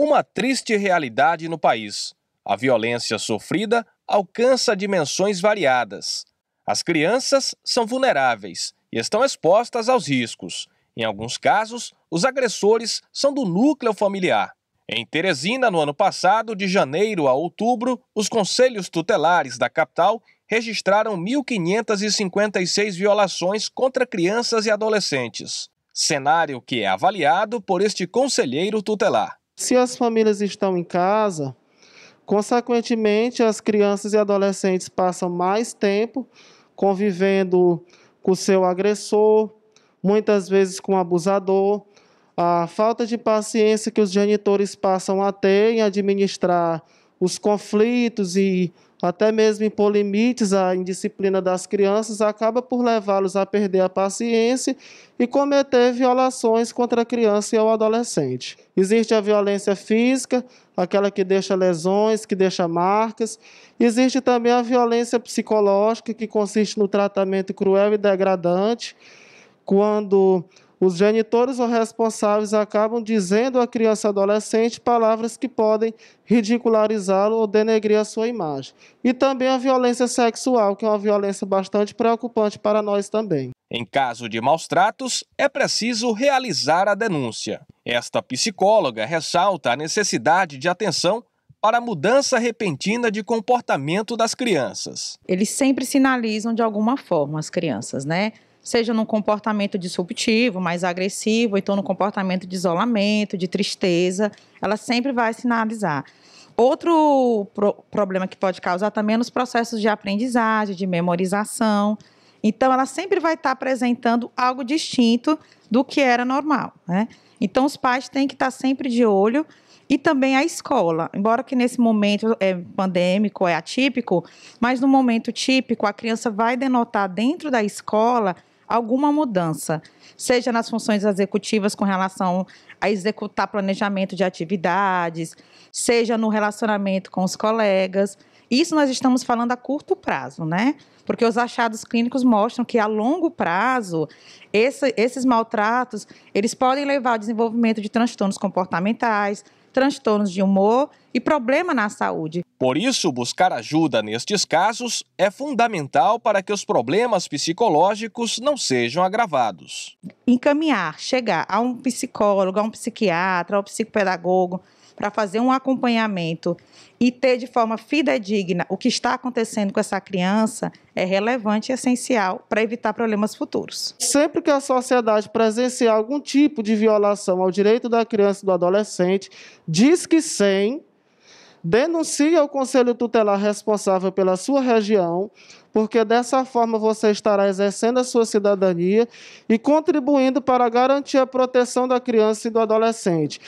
uma triste realidade no país. A violência sofrida alcança dimensões variadas. As crianças são vulneráveis e estão expostas aos riscos. Em alguns casos, os agressores são do núcleo familiar. Em Teresina, no ano passado, de janeiro a outubro, os conselhos tutelares da capital registraram 1.556 violações contra crianças e adolescentes. Cenário que é avaliado por este conselheiro tutelar. Se as famílias estão em casa, consequentemente, as crianças e adolescentes passam mais tempo convivendo com seu agressor, muitas vezes com o abusador. A falta de paciência que os genitores passam a ter em administrar os conflitos e até mesmo impor limites à indisciplina das crianças, acaba por levá-los a perder a paciência e cometer violações contra a criança e o adolescente. Existe a violência física, aquela que deixa lesões, que deixa marcas. Existe também a violência psicológica, que consiste no tratamento cruel e degradante, quando os genitores ou responsáveis acabam dizendo à criança adolescente palavras que podem ridicularizá-lo ou denegrir a sua imagem. E também a violência sexual, que é uma violência bastante preocupante para nós também. Em caso de maus tratos, é preciso realizar a denúncia. Esta psicóloga ressalta a necessidade de atenção para a mudança repentina de comportamento das crianças. Eles sempre sinalizam de alguma forma as crianças, né? seja num comportamento disruptivo, mais agressivo, então num comportamento de isolamento, de tristeza, ela sempre vai sinalizar. Outro pro problema que pode causar também é nos processos de aprendizagem, de memorização. Então, ela sempre vai estar apresentando algo distinto do que era normal. Né? Então, os pais têm que estar sempre de olho e também a escola. Embora que nesse momento é pandêmico, é atípico, mas no momento típico, a criança vai denotar dentro da escola alguma mudança, seja nas funções executivas com relação a executar planejamento de atividades, seja no relacionamento com os colegas. Isso nós estamos falando a curto prazo, né? Porque os achados clínicos mostram que a longo prazo esse, esses maltratos eles podem levar ao desenvolvimento de transtornos comportamentais, transtornos de humor e problema na saúde. Por isso, buscar ajuda nestes casos é fundamental para que os problemas psicológicos não sejam agravados. Encaminhar, chegar a um psicólogo, a um psiquiatra, a um psicopedagogo, para fazer um acompanhamento e ter de forma fidedigna o que está acontecendo com essa criança é relevante e essencial para evitar problemas futuros. Sempre que a sociedade presenciar algum tipo de violação ao direito da criança e do adolescente, diz que sem denuncie ao Conselho Tutelar responsável pela sua região, porque dessa forma você estará exercendo a sua cidadania e contribuindo para garantir a proteção da criança e do adolescente.